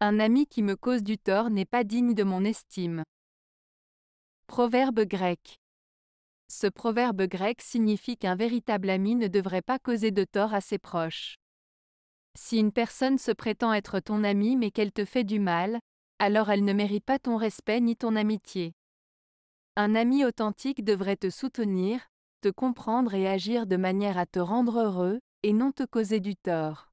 Un ami qui me cause du tort n'est pas digne de mon estime. Proverbe grec. Ce proverbe grec signifie qu'un véritable ami ne devrait pas causer de tort à ses proches. Si une personne se prétend être ton ami mais qu'elle te fait du mal, alors elle ne mérite pas ton respect ni ton amitié. Un ami authentique devrait te soutenir, te comprendre et agir de manière à te rendre heureux, et non te causer du tort.